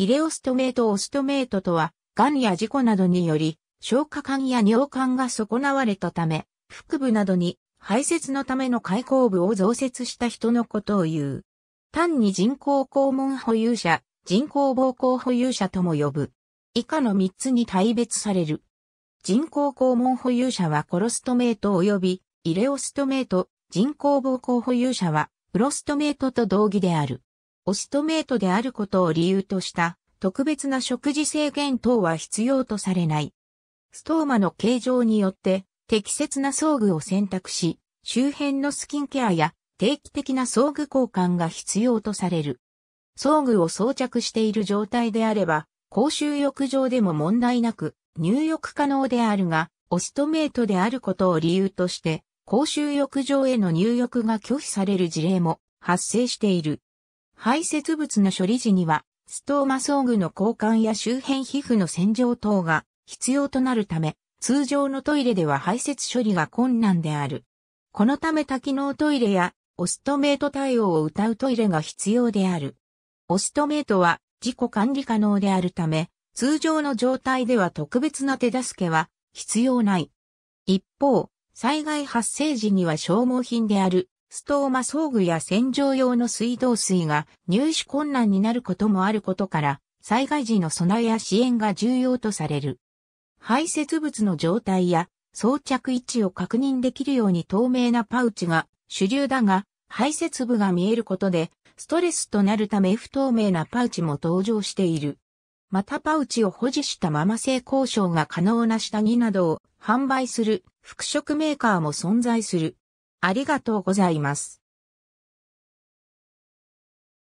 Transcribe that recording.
イレオストメートオストメートとは、癌や事故などにより、消化管や尿管が損なわれたため、腹部などに排泄のための開口部を増設した人のことを言う。単に人工肛門保有者、人工膀胱保有者とも呼ぶ。以下の3つに大別される。人工肛門保有者はコロストメート及びイレオストメート、人工膀胱保有者はプロストメートと同義である。オストメートであることを理由とした特別な食事制限等は必要とされない。ストーマの形状によって適切な装具を選択し、周辺のスキンケアや定期的な装具交換が必要とされる。装具を装着している状態であれば、公衆浴場でも問題なく入浴可能であるが、オストメートであることを理由として、公衆浴場への入浴が拒否される事例も発生している。排泄物の処理時には、ストーマ装具の交換や周辺皮膚の洗浄等が必要となるため、通常のトイレでは排泄処理が困難である。このため多機能トイレやオストメイト対応を謳うトイレが必要である。オストメイトは自己管理可能であるため、通常の状態では特別な手助けは必要ない。一方、災害発生時には消耗品であるストーマ装具や洗浄用の水道水が入手困難になることもあることから、災害時の備えや支援が重要とされる。排泄物の状態や装着位置を確認できるように透明なパウチが主流だが、排泄部が見えることで、ストレスとなるため不透明なパウチも登場している。またパウチを保持したまま性交渉が可能な下着などを販売する服飾メーカーも存在する。ありがとうございます。